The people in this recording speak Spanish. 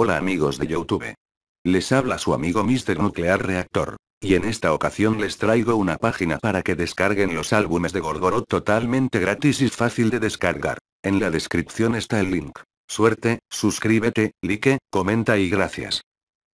Hola amigos de YouTube. Les habla su amigo Mr. Nuclear Reactor. Y en esta ocasión les traigo una página para que descarguen los álbumes de Gorgoroth totalmente gratis y fácil de descargar. En la descripción está el link. Suerte, suscríbete, like, comenta y gracias.